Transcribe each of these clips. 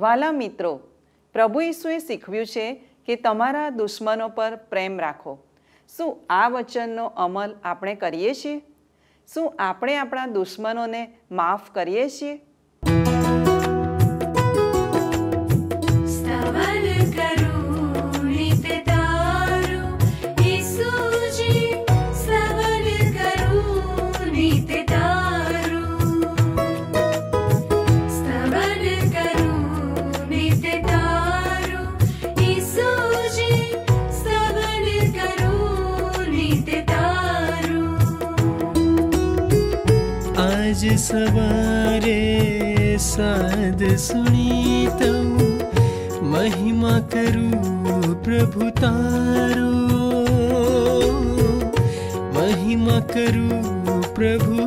વાલા મિત્રો પ્રભુ ઈસુએ શીખવ્યું છે કે તમારા દુશ્મનો પર પ્રેમ રાખો શું આ વચનનો અમલ આપણે કરીએ છીએ શું આપણે આપણા દુશ્મનોને માફ કરીએ છીએ सवारे साध सुनि महिमा करू प्रभु महिमा करू प्रभु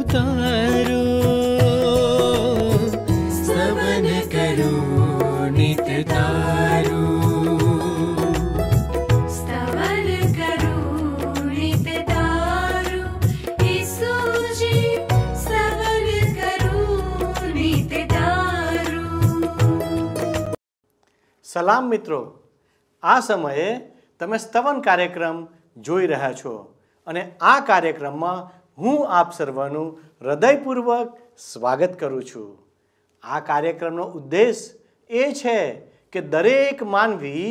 સલામ મિત્રો આ સમયે તમે સ્તવન કાર્યક્રમ જોઈ રહ્યા છો અને આ કાર્યક્રમમાં હું આપ સર્વનું હૃદયપૂર્વક સ્વાગત કરું છું આ કાર્યક્રમનો ઉદ્દેશ એ છે કે દરેક માનવી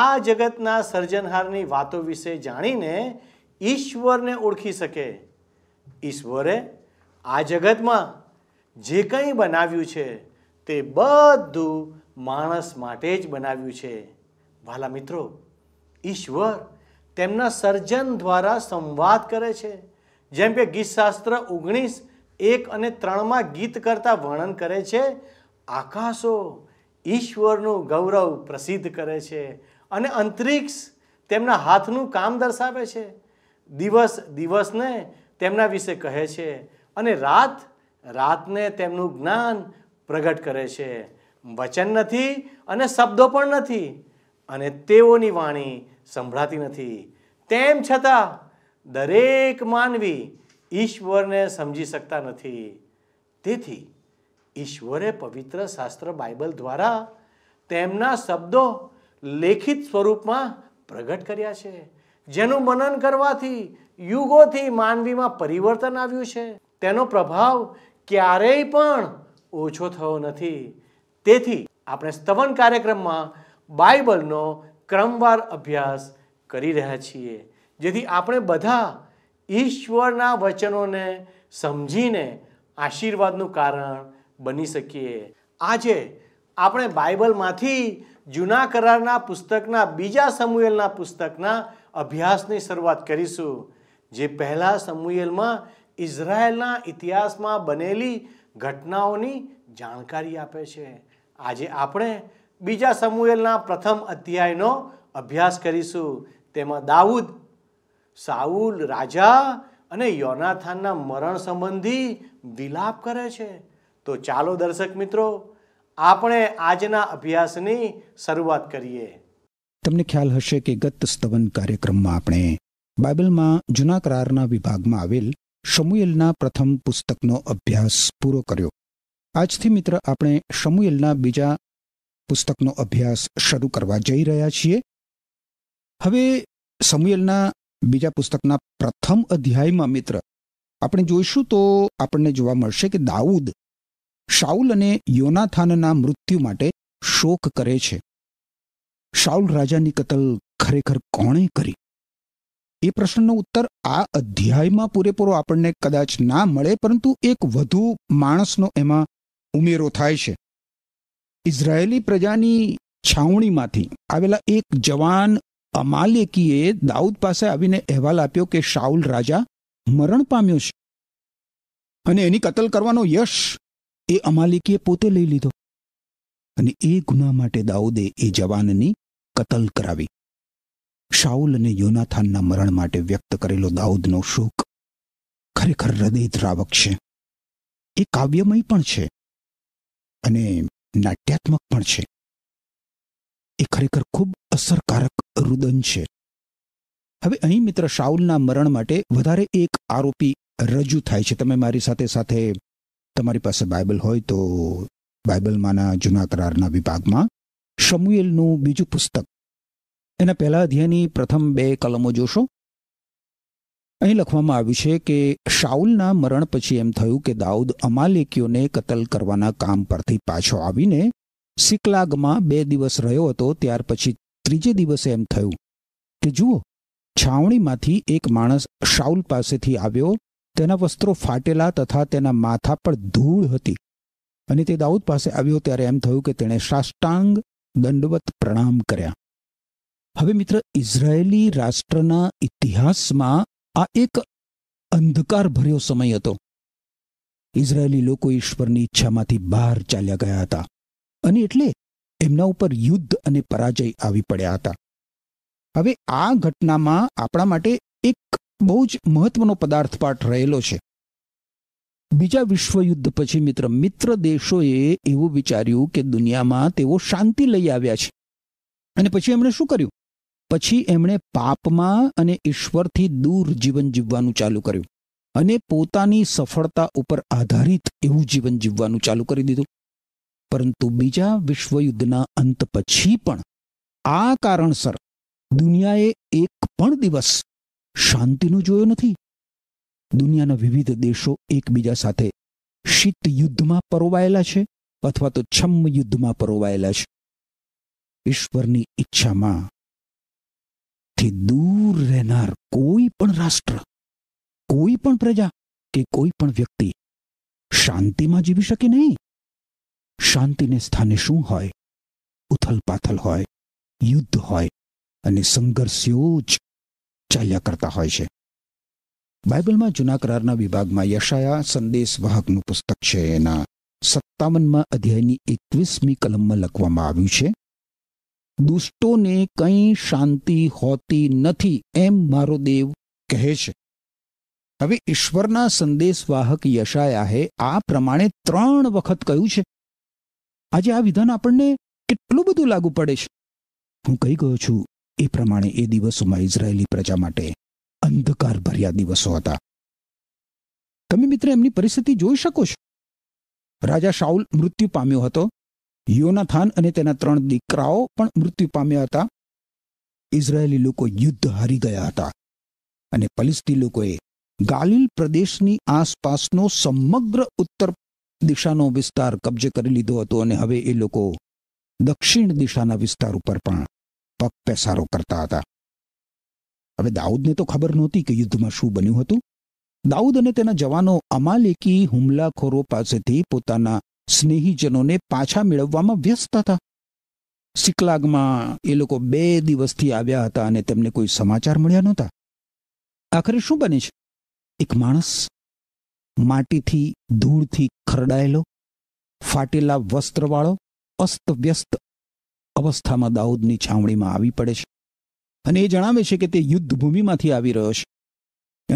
આ જગતના સર્જનહારની વાતો વિશે જાણીને ઈશ્વરને ઓળખી શકે ઈશ્વરે આ જગતમાં જે કંઈ બનાવ્યું છે તે બધું માણસ માટે જ બનાવ્યું છે વાલા મિત્રો ઈશ્વર તેમના સર્જન દ્વારા સંવાદ કરે છે જેમ કે ગીતશાસ્ત્ર ઓગણીસ એક અને ત્રણમાં ગીત કરતાં વર્ણન કરે છે આકાશો ઈશ્વરનું ગૌરવ પ્રસિદ્ધ કરે છે અને અંતરિક્ષ તેમના હાથનું કામ દર્શાવે છે દિવસ દિવસને તેમના વિશે કહે છે અને રાત રાતને તેમનું જ્ઞાન પ્રગટ કરે છે વચન નથી અને શબ્દો પણ નથી અને તેઓની વાણી સંભળાતી નથી તેમ છતાં દરેક માનવી ઈશ્વરને સમજી શકતા નથી તેથી ઈશ્વરે પવિત્ર શાસ્ત્ર બાઇબલ દ્વારા તેમના શબ્દો લેખિત સ્વરૂપમાં પ્રગટ કર્યા છે જેનું મનન કરવાથી યુગોથી માનવીમાં પરિવર્તન આવ્યું છે તેનો પ્રભાવ ક્યારેય પણ ઓછો થયો નથી તેથી આપણે સ્તવન કાર્યક્રમમાં બાઇબલનો ક્રમવાર અભ્યાસ કરી રહ્યા છીએ જેથી આપણે બધા ઈશ્વરના વચનોને સમજીને આશીર્વાદનું કારણ બની શકીએ આજે આપણે બાઇબલમાંથી જૂના કરારના પુસ્તકના બીજા સમુએલના પુસ્તકના અભ્યાસની શરૂઆત કરીશું જે પહેલાં સમુએલમાં ઇઝરાયલના ઇતિહાસમાં બનેલી ઘટનાઓની જાણકારી આપે છે આજે આપણે બીજા સમુએલના પ્રથમ અધ્યાયનો અભ્યાસ કરીશું તેમાં દાઉદ સાઉલ રાજા અને યોનાથાનના મરણ સંબંધી વિલાપ કરે છે તો ચાલો દર્શક મિત્રો આપણે આજના અભ્યાસની શરૂઆત કરીએ તમને ખ્યાલ હશે કે ગત સ્તવન કાર્યક્રમમાં આપણે બાઇબલમાં જૂના કરારના વિભાગમાં આવેલ શમુએલના પ્રથમ પુસ્તકનો અભ્યાસ પૂરો કર્યો આજથી મિત્ર આપણે સમુએલના બીજા પુસ્તકનો અભ્યાસ શરૂ કરવા જઈ રહ્યા છીએ હવે સમુએલના બીજા પુસ્તકના પ્રથમ અધ્યાયમાં મિત્ર આપણે જોઈશું તો આપણને જોવા મળશે કે દાઉદ શાઉલ અને યોનાથાનના મૃત્યુ માટે શોક કરે છે શાઉલ રાજાની કતલ ખરેખર કોણે કરી એ પ્રશ્નનો ઉત્તર આ અધ્યાયમાં પૂરેપૂરો આપણને કદાચ ના મળે પરંતુ એક વધુ માણસનો એમાં ઉમેરો થાય છે ઇઝરાયેલી પ્રજાની છાવણીમાંથી આવેલા એક જવાન અમાલેકીએ દાઉદ પાસે આવીને અહેવાલ આપ્યો કે શાઉલ રાજા મરણ પામ્યો છે અને એની કતલ કરવાનો યશ એ અમાલેકીએ પોતે લઈ લીધો અને એ ગુના માટે દાઉદે એ જવાનની કતલ કરાવી શાઉલ અને યોનાથાનના મરણ માટે વ્યક્ત કરેલો દાઉદનો શોક ખરેખર હૃદયદ્રાવક છે એ કાવ્યમય પણ છે અને નાટ્યાત્મક પણ છે એ ખરેખર ખૂબ અસરકારક રુદન છે હવે અહીં મિત્ર શાઉલના મરણ માટે વધારે એક આરોપી રજૂ થાય છે તમે મારી સાથે સાથે તમારી પાસે બાઇબલ હોય તો બાઇબલમાંના જૂના કરારના વિભાગમાં શમુએલનું બીજું પુસ્તક એના પહેલા અધ્યાયની પ્રથમ બે કલમો જોશો અહીં લખવામાં આવ્યું છે કે શાઉલના મરણ પછી એમ થયું કે દાઉદ અમાલેકીઓને કતલ કરવાના કામ પરથી પાછો આવીને સિકલાગમાં બે દિવસ રહ્યો હતો ત્યાર પછી ત્રીજે દિવસે એમ થયું કે જુઓ છાવણીમાંથી એક માણસ શાઉલ પાસેથી આવ્યો તેના વસ્ત્રો ફાટેલા તથા તેના માથા પર ધૂળ હતી અને તે દાઉદ પાસે આવ્યો ત્યારે એમ થયું કે તેણે સાષ્ટાંગ દંડવત પ્રણામ કર્યા હવે મિત્ર ઇઝરાયેલી રાષ્ટ્રના ઇતિહાસમાં આ એક અંધકાર ભર્યો સમય હતો ઇઝરાયેલી લોકો ઈશ્વરની ઈચ્છામાંથી બહાર ચાલ્યા ગયા હતા અને એટલે એમના ઉપર યુદ્ધ અને પરાજય આવી પડ્યા હતા હવે આ ઘટનામાં આપણા માટે એક બહુ જ મહત્વનો પદાર્થ પાઠ રહેલો છે બીજા વિશ્વયુદ્ધ પછી મિત્ર મિત્ર દેશોએ એવું વિચાર્યું કે દુનિયામાં તેઓ શાંતિ લઈ આવ્યા છે અને પછી એમણે શું કર્યું પછી એમણે પાપમાં અને ઈશ્વરથી દૂર જીવન જીવવાનું ચાલુ કર્યું અને પોતાની સફળતા ઉપર આધારિત એવું જીવન જીવવાનું ચાલુ કરી દીધું પરંતુ બીજા વિશ્વયુદ્ધના અંત પછી પણ આ કારણસર દુનિયાએ એક પણ દિવસ શાંતિનું જોયો નથી દુનિયાના વિવિધ દેશો એકબીજા સાથે શીત યુદ્ધમાં પરોવાયેલા છે અથવા તો છમ યુદ્ધમાં પરોવાયેલા છે ઈશ્વરની ઈચ્છામાં થી દૂર રહેનાર કોઈ પણ રાષ્ટ્ર કોઈ પણ પ્રજા કે કોઈ પણ વ્યક્તિ શાંતિમાં જીવી શકે નહીં શાંતિને સ્થાને શું હોય ઉથલપાથલ હોય યુદ્ધ હોય અને સંઘર્ષો જ ચાલ્યા કરતા હોય છે બાઇબલમાં જૂના કરારના વિભાગમાં યશાયા સંદેશવાહકનું પુસ્તક છે એના સત્તાવનમાં અધ્યાયની એકવીસમી કલમમાં લખવામાં આવ્યું છે દુષ્ટોને કંઈ શાંતિ હોતી નથી એમ મારો દેવ કહે છે હવે ઈશ્વરના સંદેશવાહક યશાયાહે આ પ્રમાણે ત્રણ વખત કહ્યું છે આજે આ વિધાન આપણને કેટલું બધું લાગુ પડે છે હું કહી ગયો છું એ પ્રમાણે એ દિવસોમાં ઇઝરાયેલી પ્રજા માટે અંધકાર ભર્યા દિવસો હતા તમે મિત્ર એમની પરિસ્થિતિ જોઈ શકો છો રાજા શાઉલ મૃત્યુ પામ્યો હતો યોનાથાન અને તેના ત્રણ દીકરાઓ પણ મૃત્યુ પામ્યા હતા ઇઝરાયેલી લોકો યુદ્ધ હારી ગયા હતા અને પલિસ્તી લોકોએ ગાલિલ પ્રદેશની આસપાસનો સમગ્ર ઉત્તર દિશાનો વિસ્તાર કબજે કરી લીધો હતો અને હવે એ લોકો દક્ષિણ દિશાના વિસ્તાર ઉપર પણ પગ પેસારો કરતા હતા હવે દાઉદને તો ખબર નહોતી કે યુદ્ધમાં શું બન્યું હતું દાઉદ અને તેના જવાનો અમાલેકી હુમલાખોરો પાસેથી પોતાના સ્નેહીજનોને પાછા મેળવવામાં વ્યસ્ત હતા સિકલાગમાં એ લોકો બે દિવસથી આવ્યા હતા અને તેમને કોઈ સમાચાર મળ્યા નહોતા આખરે શું બને છે એક માણસ માટીથી ધૂળથી ખરડાયેલો ફાટેલા વસ્ત્રવાળો અસ્તવ્યસ્ત અવસ્થામાં દાઉદની છાવણીમાં આવી પડે છે અને એ જણાવે છે કે તે યુદ્ધભૂમિમાંથી આવી રહ્યો છે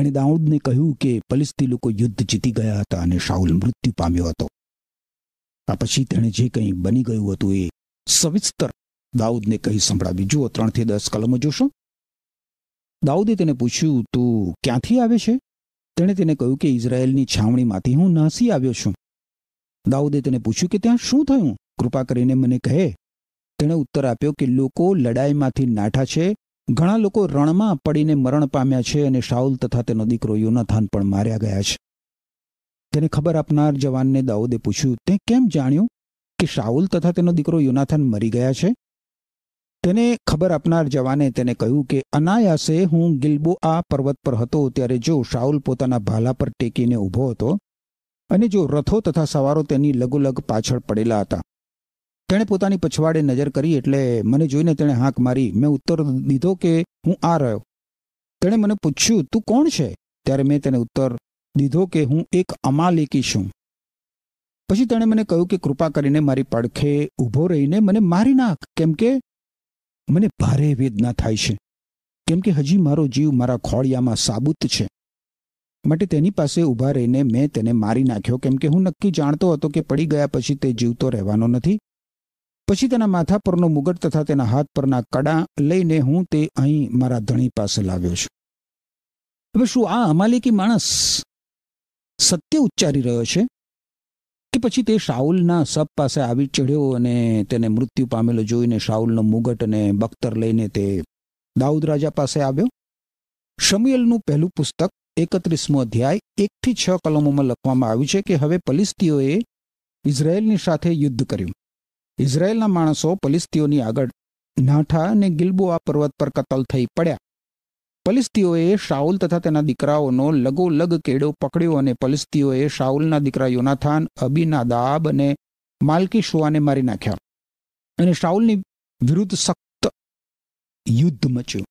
એણે દાઉદને કહ્યું કે પલિસ્તી લોકો યુદ્ધ જીતી ગયા હતા અને શાઉલ મૃત્યુ પામ્યો હતો આ પછી તેણે જે કંઈ બની ગયું હતું એ સવિસ્તર દાઉદને કહી સંભળાવી જુઓ ત્રણથી દસ કલમો જોશો દાઉદે તેને પૂછ્યું તું ક્યાંથી આવે છે તેણે તેને કહ્યું કે ઇઝરાયેલની છાવણીમાંથી હું નાસી આવ્યો છું દાઉદે તેને પૂછ્યું કે ત્યાં શું થયું કૃપા કરીને મને કહે તેણે ઉત્તર આપ્યો કે લોકો લડાઈમાંથી નાઠા છે ઘણા લોકો રણમાં પડીને મરણ પામ્યા છે અને શાઉલ તથા તેનો દીકરો યોનાથાન પણ માર્યા ગયા છે તેને ખબર આપનાર જવાનને દાઉદે પૂછ્યું તે કેમ જાણ્યું કે શાઉલ તથા તેનો દીકરો યુનાથન મરી ગયા છે તેને ખબર આપનાર જવાને તેને કહ્યું કે અનાયાસે હું ગિલબોઆ પર્વત પર હતો ત્યારે જો શાઉલ પોતાના ભાલા પર ટેકીને ઊભો હતો અને જો રથો તથા સવારો તેની લગોલગ પાછળ પડેલા હતા તેણે પોતાની પછવાડે નજર કરી એટલે મને જોઈને તેણે હાંક મારી મેં ઉત્તર દીધો કે હું આ રહ્યો તેણે મને પૂછ્યું તું કોણ છે ત્યારે મેં તેને ઉત્તર દીધો કે હું એક અમાલિકી છું પછી તેણે મને કહ્યું કે કૃપા કરીને મારી પડખે ઊભો રહીને મને મારી નાખ કેમ કે મને ભારે વેદના થાય છે કેમ કે હજી મારો જીવ મારા ખોળિયામાં સાબુત છે માટે તેની પાસે ઊભા રહીને મેં તેને મારી નાખ્યો કેમ કે હું નક્કી જાણતો હતો કે પડી ગયા પછી તે જીવતો રહેવાનો નથી પછી તેના માથા પરનો મુગટ તથા તેના હાથ પરના કડા લઈને હું તે અહીં મારા ધણી પાસે લાવ્યો છું હવે શું આ અમાલિકી માણસ સત્ય ઉચ્ચારી રહ્યો છે કે પછી તે શાઉલના સપ પાસે આવી ચઢ્યો અને તેને મૃત્યુ પામેલો જોઈને શાઉલનો મુગટ અને બખ્તર લઈને તે દાઉદ રાજા પાસે આવ્યો શમિયલનું પહેલું પુસ્તક એકત્રીસમો અધ્યાય એકથી છ કલમોમાં લખવામાં આવ્યું છે કે હવે પલિસ્તીઓએ ઇઝરાયેલની સાથે યુદ્ધ કર્યું ઇઝરાયેલના માણસો પલિસ્તીઓની આગળ નાઠા અને ગિલબોઆ પર્વત પર કતલ થઈ પડ્યા પલિસ્તીઓએ શાઉલ તથા તેના દીકરાઓનો લગોલગ કેડો પકડ્યો અને પલિસ્તીઓએ શાઉલના દીકરા યોનાથાન અબીનાદાબ અને માલકી શોઆને મારી નાખ્યા અને શાઉલની વિરુદ્ધ સખ્ત યુદ્ધ મચ્યું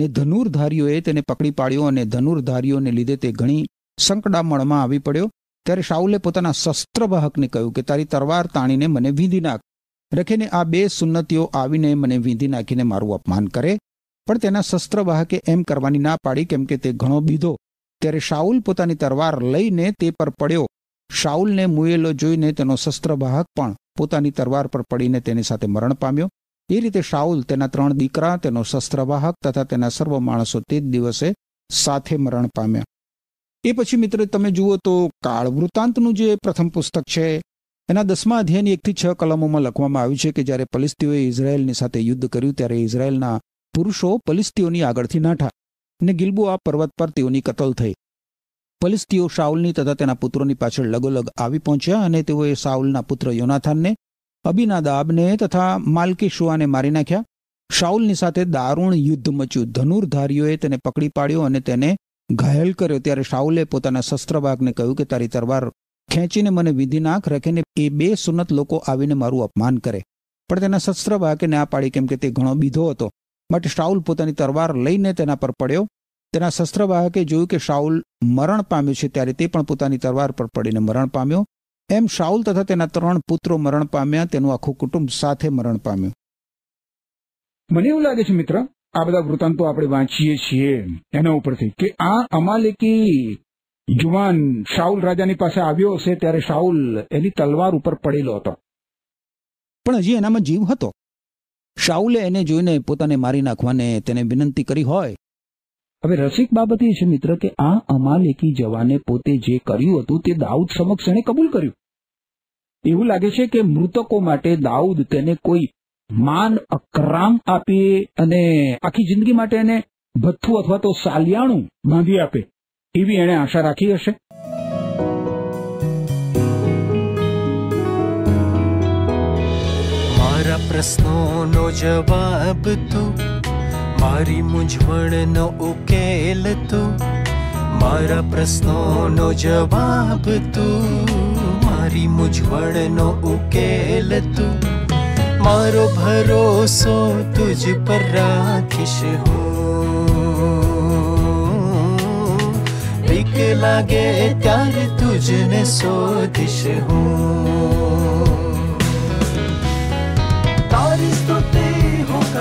ને ધનુર્ધારીઓએ તેને પકડી પાડ્યો અને ધનુર્ધારીઓને લીધે તે ઘણી સંકડામણમાં આવી પડ્યો ત્યારે શાઉલે પોતાના શસ્ત્રવાહકને કહ્યું કે તારી તરવાર તાણીને મને વીંધી નાખ રખીને આ બે સુન્નતિઓ આવીને મને વીંધી નાખીને મારું અપમાન કરે પણ તેના શસ્ત્રવાહકે એમ કરવાની ના પાડી કેમ કે તે ઘણો બીધો ત્યારે શાઉલ પોતાની તરવાર લઈને તે પર પડ્યો શાઉલને મુયેલો જોઈને તેનો શસ્ત્રવાહક પણ પોતાની તરવાર પર પડીને તેની સાથે મરણ પામ્યો એ રીતે શાઉલ તેના ત્રણ દીકરા તેનો શસ્ત્રવાહક તથા તેના સર્વ માણસો તે જ દિવસે સાથે મરણ પામ્યા એ પછી મિત્રો તમે જુઓ તો કાળ વૃત્તાંતનું જે પ્રથમ પુસ્તક છે એના દસમા અધ્યાયની એકથી છ કલમોમાં લખવામાં આવ્યું છે કે જ્યારે પલિસ્તીઓએ ઇઝરાયેલની સાથે યુદ્ધ કર્યું ત્યારે ઇઝરાયેલના પુરુષો પલિસ્તીઓની આગળથી નાઠા ને ગિલબુઆ પર્વત પર તેઓની કતલ થઈ પલિસ્તીઓ શાઉલની તથા તેના પુત્રોની પાછળ લગોલગ આવી પહોંચ્યા અને તેઓએ શાઉલના પુત્ર યોનાથાનને અબીના દાબને તથા માલકીશુઆને મારી નાખ્યા શાઉલની સાથે દારૂણ યુદ્ધ મચ્યું ધનુર્ધારીઓએ તેને પકડી પાડ્યો અને તેને ઘાયલ કર્યો ત્યારે શાઉલે પોતાના શસ્ત્રભાગને કહ્યું કે તારી તરવાર ખેંચીને મને વિધિ નાખ રખીને એ બે સુનત લોકો આવીને મારું અપમાન કરે પણ તેના શસ્ત્રભાગે ના પાડી કેમ કે તે ઘણો બીધો હતો માટે શાઉલ પોતાની તરવાર લઈને તેના પર પડ્યો તેના શસ્ત્રવાહકે જોયું કે શાઉલ મરણ પામ્યો છે ત્યારે તે પણ પોતાની તરવાર પર પડીને મરણ પામ્યો એમ શાઉલ તથા તેના ત્રણ પુત્રો મરણ પામ્યા તેનું આખું કુટુંબ સાથે મરણ પામ્યું મને એવું લાગે છે મિત્ર આ બધા વૃત્તાંતો આપણે વાંચીએ છીએ એના ઉપરથી કે આ અમાલેકી જુવાન શાઉલ રાજાની પાસે આવ્યો હશે ત્યારે શાઉલ એની તલવાર ઉપર પડેલો હતો પણ હજી એનામાં જીવ હતો શાઉલે એને જોઈને પોતાને મારી નાખવાને તેને વિનંતી કરી હોય હવે રસિક બાબત એ છે મિત્ર કે આ અમાલેકી જવાને પોતે જે કર્યું હતું તે દાઉદ સમક્ષ એણે કબૂલ કર્યું એવું લાગે છે કે મૃતકો માટે દાઉદ તેને કોઈ માન અકરામ આપે અને આખી જિંદગી માટે એને ભથ્થું અથવા તો સાલિયાણું બાંધી આપે એવી એણે આશા રાખી હશે પ્રશ્નોનો જવાબ તું મારી મૂંઝવણનો ઉકેલ તું મારા પ્રશ્નોનો જવાબ તું મારી મૂંઝવણનો ઉકેલ તું મારો ભરોસો તુજ પર રાખીશ હું લાગે ત્યારે તુજને શોધીશ હું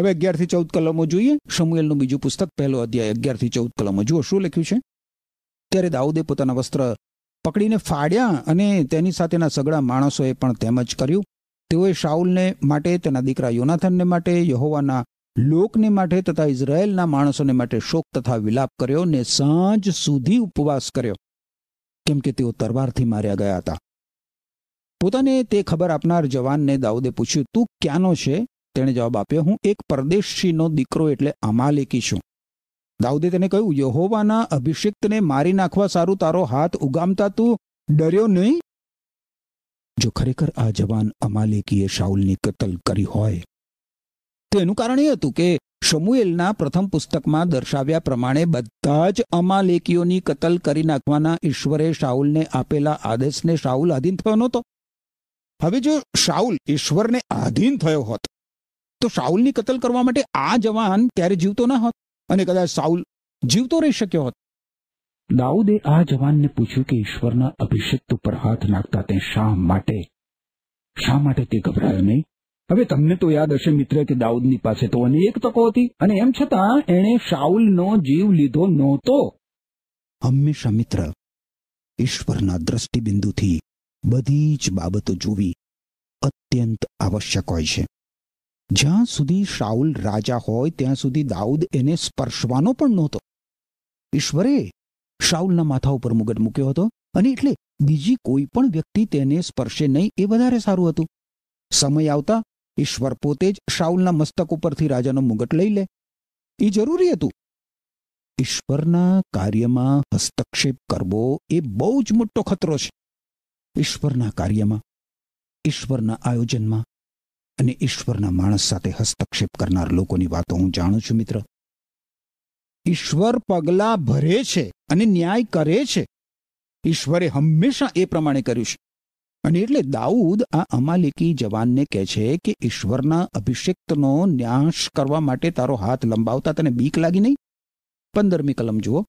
હવે અગિયારથી ચૌદ કલમો જોઈએ સમુએલનું બીજું પુસ્તક પહેલો અધ્યાય અગિયારથી ચૌદ કલમો જુઓ શું લખ્યું છે ત્યારે દાઉદે પોતાના વસ્ત્ર પકડીને ફાડ્યા અને તેની સાથેના સગળા માણસોએ પણ તેમ જ કર્યું તેઓએ શાઉલને માટે તેના દીકરા યોનાથનને માટે યહોવાના લોકને માટે તથા ઇઝરાયેલના માણસોને માટે શોક તથા વિલાપ કર્યો ને સાંજ સુધી ઉપવાસ કર્યો કેમ કે તેઓ તરવારથી માર્યા ગયા હતા પોતાને તે ખબર આપનાર જવાનને દાઉદે પૂછ્યું તું ક્યાંનો છે તેણે જવાબ આપ્યો હું એક પરદેશીનો દીકરો એટલે અમાલેકી છું દાઉદે તેને કહ્યું યહોવાના અભિષિક્તને મારી નાખવા સારું તારો હાથ ઉગામતા તું ડર્યો નહીં જો ખરેખર આ જવાન અમાલેકીએ શાઉલની કતલ કરી હોય તો એનું કારણ એ હતું કે શમુએલના પ્રથમ પુસ્તકમાં દર્શાવ્યા પ્રમાણે બધા જ અમાલેકીઓની કતલ કરી નાખવાના ઈશ્વરે શાઉલને આપેલા આદેશને શાઉલ આધીન થયો નહોતો હવે જો શાઉલ ઈશ્વરને આધીન થયો હોત તો શાઉલની કતલ કરવા માટે આ જવાન ક્યારે જીવતો ન હોત અને કદાચ સાઉલ જીવતો રહી શક્યો હોત દાઉદે આ જવાનને પૂછ્યું કે ઈશ્વરના અભિષેક ઉપર હાથ નાખતા તે શા માટે શા માટે તે ગભરાયો નહીં હવે તમને તો યાદ હશે મિત્ર કે દાઉદની પાસે તો અનેક તકો હતી અને એમ છતાં એણે શાઉલનો જીવ લીધો નહોતો હંમેશા મિત્ર ઈશ્વરના દ્રષ્ટિબિંદુથી બધી જ બાબતો જોવી અત્યંત આવશ્યક હોય છે જ્યાં સુધી શાઉલ રાજા હોય ત્યાં સુધી દાઉદ એને સ્પર્શવાનો પણ નહોતો ઈશ્વરે શાઉલના માથા ઉપર મુગટ મૂક્યો હતો અને એટલે બીજી કોઈ પણ વ્યક્તિ તેને સ્પર્શે નહીં એ વધારે સારું હતું સમય આવતા ઈશ્વર પોતે જ શાઉલના મસ્તક ઉપરથી રાજાનો મુગટ લઈ લે એ જરૂરી હતું ઈશ્વરના કાર્યમાં હસ્તક્ષેપ કરવો એ બહુ જ મોટો ખતરો છે ઈશ્વરના કાર્યમાં ઈશ્વરના આયોજનમાં અને ઈશ્વરના માણસ સાથે હસ્તક્ષેપ કરનાર લોકોની વાતો હું જાણું છું મિત્ર ઈશ્વર પગલાં ભરે છે અને ન્યાય કરે છે ઈશ્વરે હંમેશા એ પ્રમાણે કર્યું છે અને એટલે દાઉદ આ અમાલિકી જવાનને કહે છે કે ઈશ્વરના અભિષેકનો ન્યાશ કરવા માટે તારો હાથ લંબાવતા તને બીક લાગી નહીં પંદરમી કલમ જુઓ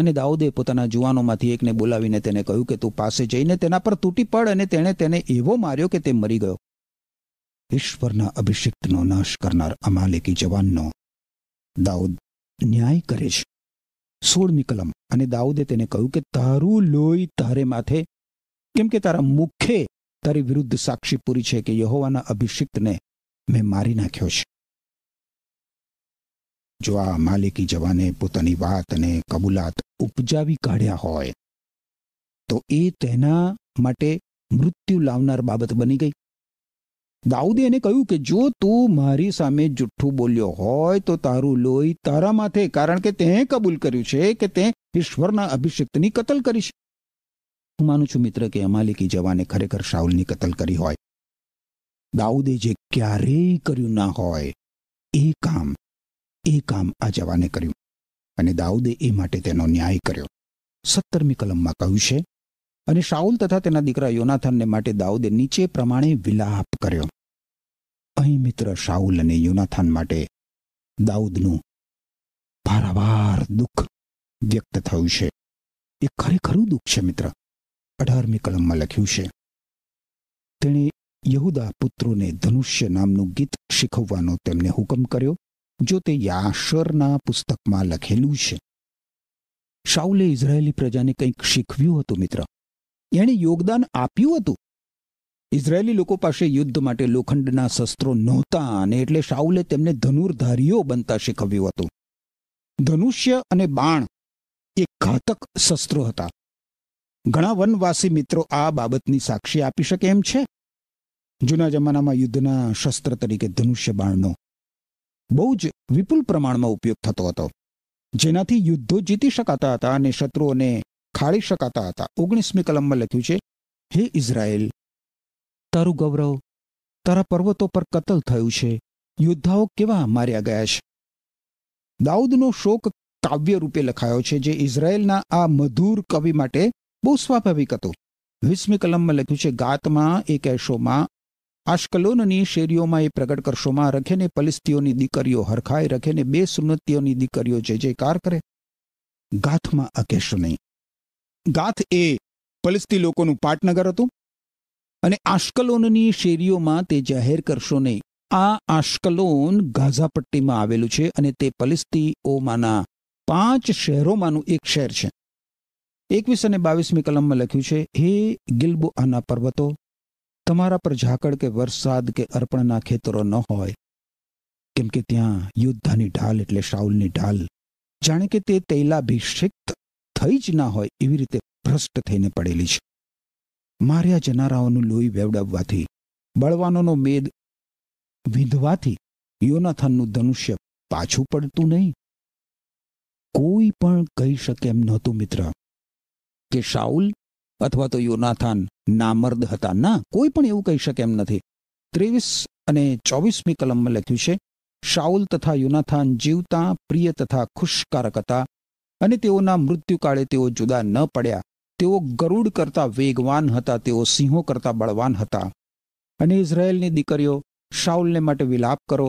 અને દાઉદે પોતાના જુવાનોમાંથી એકને બોલાવીને તેને કહ્યું કે તું પાસે જઈને તેના પર તૂટી પડ અને તેણે તેને એવો માર્યો કે તે મરી ગયો ઈશ્વરના અભિષિક્તનો નાશ કરનાર અમાલેકી જવાનનો દાઉદ ન્યાય કરે છે સોળમી કલમ અને દાઉદે તેને કહ્યું કે તારું લોહી તારે માથે કેમ કે તારા મુખે તારી વિરુદ્ધ સાક્ષી પૂરી છે કે યહોવાના અભિષિક્તને મેં મારી નાખ્યો છે જો આ માલિકી જવાને પોતાની વાત અને કબૂલાત ઉપજાવી કાઢ્યા હોય તો એ તેના માટે મૃત્યુ લાવનાર બાબત બની ગઈ દાઉદે એને કહ્યું કે જો તું મારી સામે જુઠ્ઠું બોલ્યો હોય તો તારું લોહી તારા માથે કારણ કે તે કબૂલ કર્યું છે કે તે ઈશ્વરના અભિષિક્તની કતલ કરી છે હું માનું છું મિત્ર કે અમાલિકી જવાને ખરેખર શાઉલની કતલ કરી હોય દાઉદે જે ક્યારેય કર્યું ના હોય એ કામ એ કામ આ જવાને કર્યું અને દાઉદે એ માટે તેનો ન્યાય કર્યો સત્તરમી કલમમાં કહ્યું છે અને શાઉલ તથા તેના દીકરા યોનાથનને માટે દાઉદે નીચે પ્રમાણે વિલાપ કર્યો અહીં મિત્ર શાઉલ અને યોનાથાન માટે દાઉદનું ભારાવાર દુઃખ વ્યક્ત થયું છે એ ખરેખરું દુઃખ છે મિત્ર અઢારમી કલમમાં લખ્યું છે તેણે યહુદા પુત્રોને ધનુષ્ય નામનું ગીત શીખવવાનો તેમને હુકમ કર્યો જો તે યાશરના પુસ્તકમાં લખેલું છે શાઉલે ઇઝરાયેલી પ્રજાને કંઈક શીખવ્યું હતું મિત્ર એણે યોગદાન આપ્યું હતું ઇઝરાયેલી લોકો પાસે યુદ્ધ માટે લોખંડના શસ્ત્રો નહોતા અને એટલે શાઉલે તેમને ધનુર્ધારીઓ બનતા શીખવ્યું હતું ધનુષ્ય અને બાણ એ ઘાતક શસ્ત્રો હતા ઘણા વનવાસી મિત્રો આ બાબતની સાક્ષી આપી શકે એમ છે જૂના જમાનામાં યુદ્ધના શસ્ત્ર તરીકે ધનુષ્ય બાણનો બહુ જ વિપુલ પ્રમાણમાં ઉપયોગ થતો હતો જેનાથી યુદ્ધો જીતી શકાતા હતા અને શત્રુઓને ખાળી શકાતા હતા ઓગણીસમી કલમમાં લખ્યું છે હે ઇઝરાયેલ તારું ગૌરવ તારા પર્વતો પર કતલ થયું છે યોદ્ધાઓ કેવા માર્યા ગયા છે દાઉદનો શોક કાવ્ય રૂપે લખાયો છે જે ઇઝરાયેલના આ મધુર કવિ માટે બહુ સ્વાભાવિક હતો વીસમી કલમમાં લખ્યું છે ગાતમાં એક એશોમાં આશ્કલોનની શેરીઓમાં એ પ્રગટ કરશોમાં રખેને પલિસ્તીઓની દીકરીઓ હરખાય રખેને બે સુન્નતિઓની દીકરીઓ જે જે કાર કરે ગાથમાં અકેશો નહીં ગાથ એ પલિસ્તી લોકોનું પાટનગર હતું અને આશ્કલોનની શેરીઓમાં તે જાહેર કરશો નહીં આ આશ્કલોન ગાઝાપટ્ટીમાં આવેલું છે અને તે પલિસ્તીઓમાંના પાંચ શહેરોમાંનું એક શહેર છે એકવીસ અને બાવીસમી કલમમાં લખ્યું છે હે ગિલબો આના પર્વતો તમારા પર ઝાકળ કે વરસાદ કે અર્પણના ખેતરો ન હોય કેમ કે ત્યાં યુદ્ધની ઢાલ એટલે શાઉલની ઢાલ જાણે કે તે તૈલાભિષિક્ત થઈ જ ના હોય એવી રીતે ભ્રષ્ટ થઈને પડેલી છે માર્યા જનારાઓનું લોહી વેવડાવવાથી બળવાનોનો મેદ વિંધવાથી યોનાથાનનું ધનુષ્ય પાછું પડતું નહીં કોઈ પણ કહી શકે એમ નહોતું મિત્ર કે શાઉલ અથવા તો યોનાથાન નામર્દ હતા ના કોઈ પણ એવું કહી શકે એમ નથી ત્રેવીસ અને ચોવીસમી કલમમાં લખ્યું છે શાઉલ તથા યોનાથાન જીવતા પ્રિય તથા ખુશકારક હતા અને તેઓના મૃત્યુકાળે તેઓ જુદા ન પડ્યા તેઓ ગરુડ કરતા વેગવાન હતા તેઓ સિંહો કરતા બળવાન હતા અને ઇઝરાયેલની દીકરીઓ શાઉલને માટે વિલાપ કરો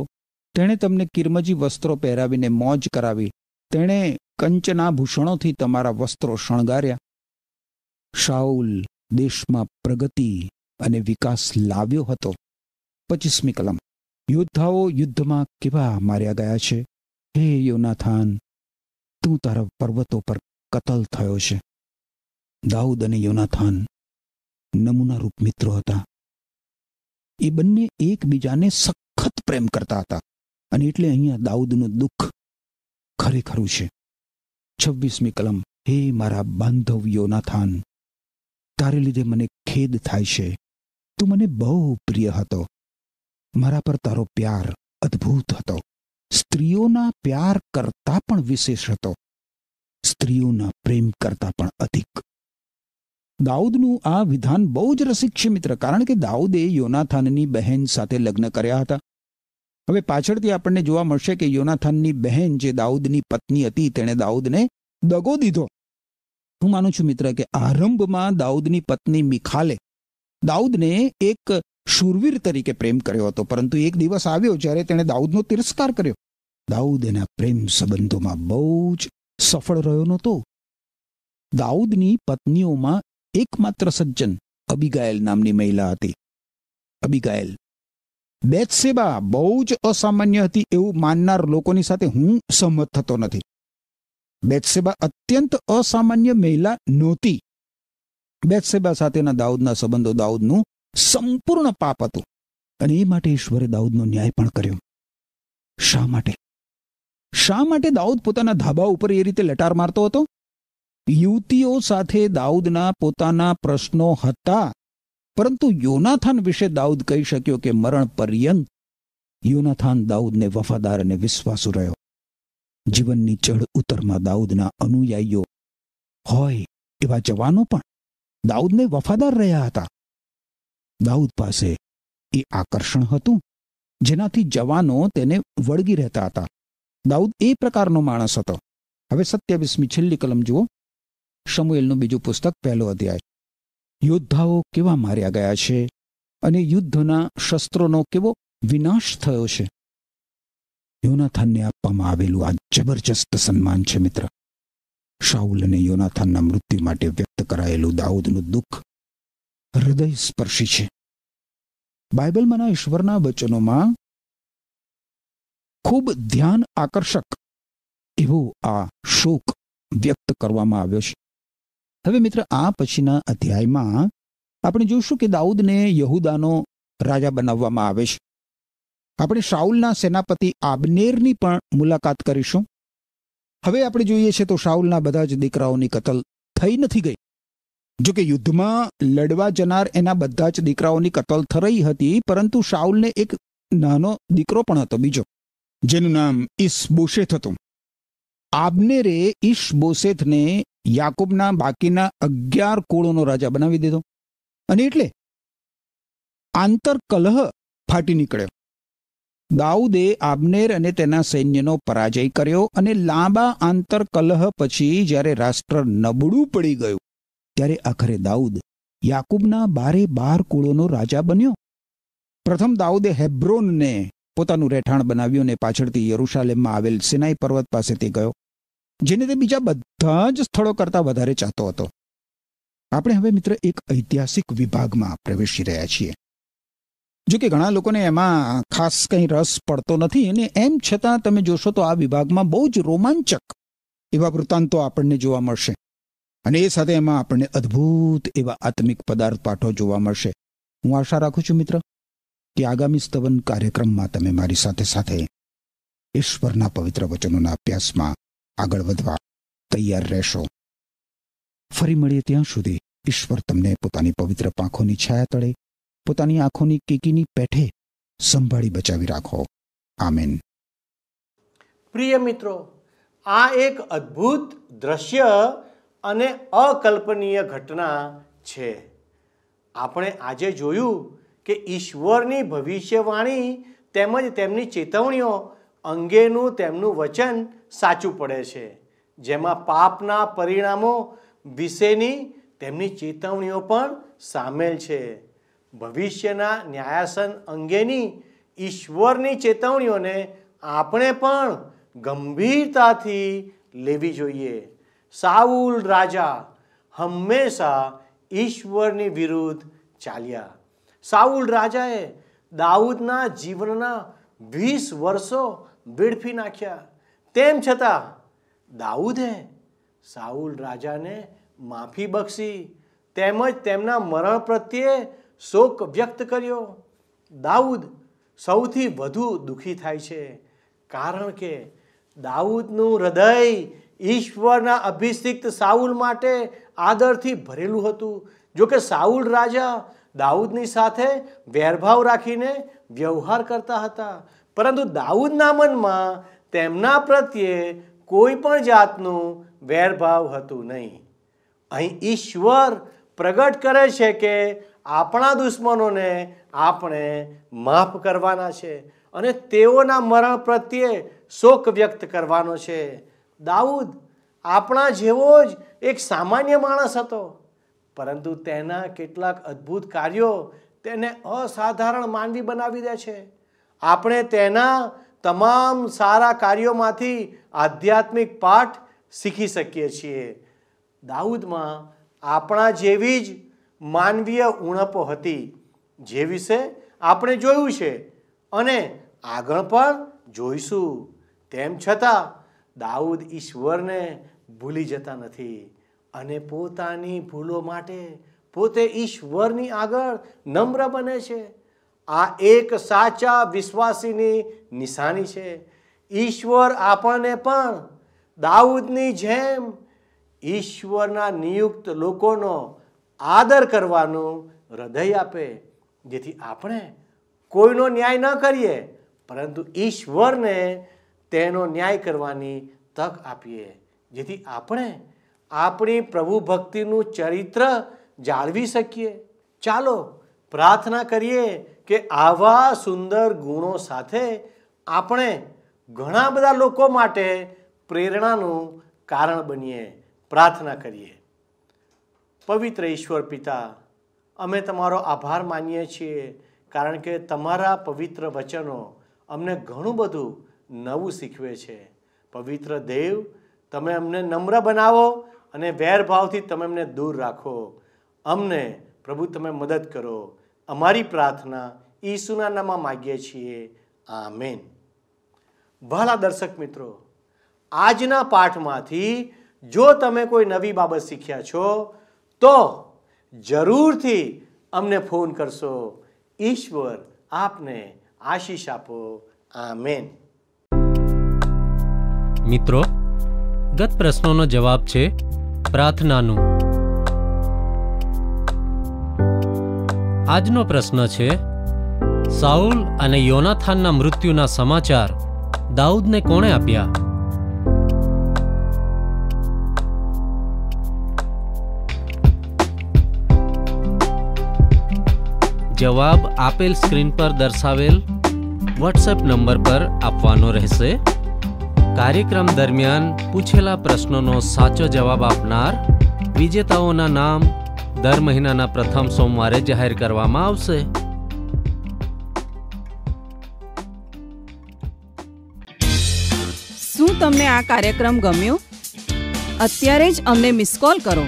તેણે તમને કિરમજી વસ્ત્રો પહેરાવીને મોજ કરાવી તેણે કંચનાભૂષણોથી તમારા વસ્ત્રો શણગાર્યા શાઉલ દેશમાં પ્રગતિ અને વિકાસ લાવ્યો હતો પચીસમી કલમ યોદ્ધાઓ યુદ્ધમાં કેવા માર્યા ગયા છે હે યોનાથાન તું તારા પર્વતો પર કતલ થયો છે દાઉદ અને યોનાથાન નમૂનારૂપ મિત્રો હતા એ બંને એકબીજાને સખત પ્રેમ કરતા હતા અને એટલે અહીંયા દાઉદનું દુઃખ ખરેખરું છે છવ્વીસમી કલમ હે મારા બાંધવ યોનાથાન તારે લીધે મને ખેદ થાય છે તું મને બહુ પ્રિય હતો મારા પર તારો પ્યાર અદ્ભુત હતો સ્ત્રીઓના પ્યાર કરતા પણ વિશેષ હતો સ્ત્રીઓના પ્રેમ કરતા પણ અધિક દાઉદનું આ વિધાન બહુ જ રસિક છે મિત્ર કારણ કે દાઉદે યોનાથાનની બહેન સાથે લગ્ન કર્યા હતા હવે પાછળથી આપણને જોવા મળશે કે યોનાથાનની બહેન જે દાઉદની પત્ની હતી તેણે દાઉદને દગો દીધો હું માનું છું મિત્ર કે આરંભમાં દાઉદની પત્ની મિખાલે દાઉદને એક શુરવીર તરીકે પ્રેમ કર્યો હતો પરંતુ એક દિવસ આવ્યો જ્યારે તેણે દાઉદનો તિરસ્કાર કર્યો દાઉદ એના પ્રેમ સંબંધોમાં બહુ જ સફળ રહ્યો નહોતો દાઉદની પત્નીઓમાં એકમાત્ર સજ્જન અબિગાયલ નામની મહિલા હતી અબિગાયલ બેતસેબા બહુ જ અસામાન્ય હતી એવું માનનાર લોકોની સાથે હું સહમત થતો નથી બેતસેબા અત્યંત અસામાન્ય મહિલા નહોતી બેતસેબા સાથેના દાઉદના સંબંધો દાઉદનું સંપૂર્ણ પાપ હતું અને એ માટે ઈશ્વરે દાઉદનો ન્યાય પણ કર્યો શા માટે શા માટે દાઉદ પોતાના ધાબા ઉપર એ રીતે લટાર મારતો હતો યુવતીઓ સાથે દાઉદના પોતાના પ્રશ્નો હતા પરંતુ યોનાથાન વિશે દાઉદ કહી શક્યો કે મરણ પર્યંત યોનાથાન દાઉદને વફાદાર અને વિશ્વાસુ રહ્યો જીવનની ચઢ ઉતરમાં દાઉદના અનુયાયીઓ હોય એવા જવાનો પણ દાઉદને વફાદાર રહ્યા હતા દાઉદ પાસે એ આકર્ષણ હતું જેનાથી જવાનો તેને વળગી રહેતા હતા દાઉદ એ પ્રકારનો માણસ હતો હવે સત્યાવીસમી છેલ્લી કલમ જુઓ શમુએલનું બીજું પુસ્તક પહેલો અધ્યાય યોદ્ધાઓ કેવા માર્યા ગયા છે અને યુદ્ધના શસ્ત્રોનો કેવો વિનાશ થયો છે યોનાથાનને આપવામાં આવેલું આ જબરજસ્ત સન્માન છે મિત્ર શાઉલ અને યોનાથાનના મૃત્યુ માટે વ્યક્ત કરાયેલું દાઉદનું દુઃખ હૃદય સ્પર્શી છે બાઇબલમાંના ઈશ્વરના વચનોમાં ખૂબ ધ્યાન આકર્ષક એવો આ શોક વ્યક્ત કરવામાં આવ્યો છે હવે મિત્ર આ પછીના અધ્યાયમાં આપણે જોઈશું કે દાઉદને યહુદાનો રાજા બનાવવામાં આવે છે આપણે શાઉલના સેનાપતિ આબનેરની પણ મુલાકાત કરીશું હવે આપણે જોઈએ છે તો શાઉલના બધા જ દીકરાઓની કતલ થઈ નથી ગઈ જોકે યુદ્ધમાં લડવા જનાર એના બધા જ દીકરાઓની કતલ થઈ હતી પરંતુ શાઉલને એક નાનો દીકરો પણ હતો બીજો જેનું નામ ઈસબોશેથ હતું આબનેરે ઈશબોશેથને યાકુબના બાકીના અગિયાર કુળોનો રાજા બનાવી દીધો અને એટલે આંતરકલહ ફાટી નીકળ્યો દાઉદે આબનેર અને તેના સૈન્યનો પરાજય કર્યો અને લાંબા આંતરકલહ પછી જ્યારે રાષ્ટ્ર નબળું પડી ગયું ત્યારે આખરે દાઉદ યાકુબના બારે બાર કુળોનો રાજા બન્યો પ્રથમ દાઉદે હેબ્રોનને પોતાનું રહેઠાણ બનાવ્યું અને પાછળથી યરુશાલેમમાં આવેલ સિનાઈ પર્વત પાસેથી ગયો જેને તે બીજા બધા જ સ્થળો કરતાં વધારે ચાહતો હતો આપણે હવે મિત્ર એક ઐતિહાસિક વિભાગમાં પ્રવેશી રહ્યા છીએ જો કે ઘણા લોકોને એમાં ખાસ કંઈ રસ પડતો નથી અને એમ છતાં તમે જોશો તો આ વિભાગમાં બહુ જ રોમાંચક એવા વૃત્તાંતો આપણને જોવા મળશે અને એ સાથે એમાં આપણને અદ્ભુત એવા આત્મિક પદાર્થ પાઠો જોવા મળશે હું આશા રાખું છું મિત્ર કે આગામી સ્તવન કાર્યક્રમમાં તમે મારી સાથે સાથે ઈશ્વરના પવિત્ર વચનોના અભ્યાસમાં આગળ વધવા તૈયાર રહેશો ફરી મળીએ ત્યાં સુધી ઈશ્વર તમને પોતાની પવિત્ર પાંખોની છાયા તળે પોતાની આંખોની કીકીની પેઠે સંભાળી બચાવી રાખો આમેન પ્રિય મિત્રો આ એક અદ્ભુત દ્રશ્ય અને અકલ્પનીય ઘટના છે આપણે આજે જોયું કે ઈશ્વરની ભવિષ્યવાણી તેમજ તેમની ચેતવણીઓ અંગેનું તેમનું વચન સાચું પડે છે જેમાં પાપના પરિણામો વિશેની તેમની ચેતવણીઓ પણ સામેલ છે ભવિષ્યના ન્યાયાસન અંગેની ઈશ્વરની ચેતવણીઓને આપણે પણ ગંભીરતાથી લેવી જોઈએ સાઉલ રાજા હંમેશા ઈશ્વરની વિરુદ્ધ ચાલ્યા સાઉલ રાજાએ દાઉદના જીવનના વીસ વર્ષો વેડફી નાખ્યા તેમ છતાં દાઉદે સાઉલ રાજાને માફી બક્ષી તેમજ તેમના મરણ પ્રત્યે શોક વ્યક્ત કર્યો દાઉદ સૌથી વધુ દુઃખી થાય છે કારણ કે દાઉદનું હૃદય ઈશ્વરના અભિષિક્ત સાઉલ માટે આદરથી ભરેલું હતું જો કે સાઉલ રાજા દાઉદની સાથે વેરભાવ રાખીને વ્યવહાર કરતા હતા પરંતુ દાઉદના મનમાં તેમના પ્રત્યે કોઈ પણ જાતનું વેરભાવ હતું નહીં અહીં ઈશ્વર પ્રગટ કરે છે કે આપણા દુશ્મનોને આપણે માફ કરવાના છે અને તેઓના મરણ પ્રત્યે શોક વ્યક્ત કરવાનો છે દાઉદ આપણા જેવો જ એક સામાન્ય માણસ હતો પરંતુ તેના કેટલાક અદ્ભુત કાર્યો તેને અસાધારણ માનવી બનાવી દે છે આપણે તેના તમામ સારા કાર્યોમાંથી આધ્યાત્મિક પાઠ શીખી શકીએ છીએ દાઉદમાં આપણા જેવી જ માનવીય ઉણપો હતી જે વિશે આપણે જોયું છે અને આગળ પણ જોઈશું તેમ છતાં દાઉદ ઈશ્વરને ભૂલી જતા નથી અને પોતાની ભૂલો માટે પોતે ઈશ્વરની આગળ નમ્ર બને છે આ એક સાચા વિશ્વાસીની નિશાની છે ઈશ્વર આપણને પણ દાઉદની જેમ ઈશ્વરના નિયુક્ત લોકોનો આદર કરવાનું હૃદય આપે જેથી આપણે કોઈનો ન્યાય ન કરીએ પરંતુ ઈશ્વરને તેનો ન્યાય કરવાની તક આપીએ જેથી આપણે આપણી પ્રભુ ભક્તિનું ચરિત્ર જાળવી શકીએ ચાલો પ્રાર્થના કરીએ કે આવા સુંદર ગુણો સાથે આપણે ઘણા બધા લોકો માટે પ્રેરણાનું કારણ બનીએ પ્રાર્થના કરીએ પવિત્ર ઈશ્વર પિતા અમે તમારો આભાર માનીએ છીએ કારણ કે તમારા પવિત્ર વચનો અમને ઘણું બધું નવું શીખવે છે પવિત્ર દેવ તમે અમને નમ્ર બનાવો અને વેરભાવથી તમે એમને દૂર રાખો અમને પ્રભુ તમે મદદ કરો અમારી પ્રાર્થના ઈસુના નામાં માગીએ છીએ આ મેન ભલા દર્શક મિત્રો આજના પાઠમાંથી જો તમે કોઈ નવી બાબત શીખ્યા છો તો જરૂરથી અમને ફોન કરશો ઈશ્વર આપને આશીષ આપો આ મેન મિત્રો ગત પ્રશ્નોનો જવાબ છે પ્રાર્થનાનું આજનો પ્રશ્ન છે સાઉલ અને યોનાથાનના મૃત્યુના સમાચાર દાઉદને કોણે આપ્યા જવાબ આપેલ સ્ક્રીન પર દર્શાવેલ વોટ્સએપ નંબર પર આપવાનો રહેશે કાર્યક્રમ દરમિયાન પૂછેલા પ્રશ્નોનો સાચો જવાબ આપનાર વિજેતાઓના નામ દર મહિનાના પ્રથમ સોમવારે જાહેર કરવામાં આવશે શું તમને આ કાર્યક્રમ ગમ્યો અત્યારે જ અમને મિસ કોલ કરો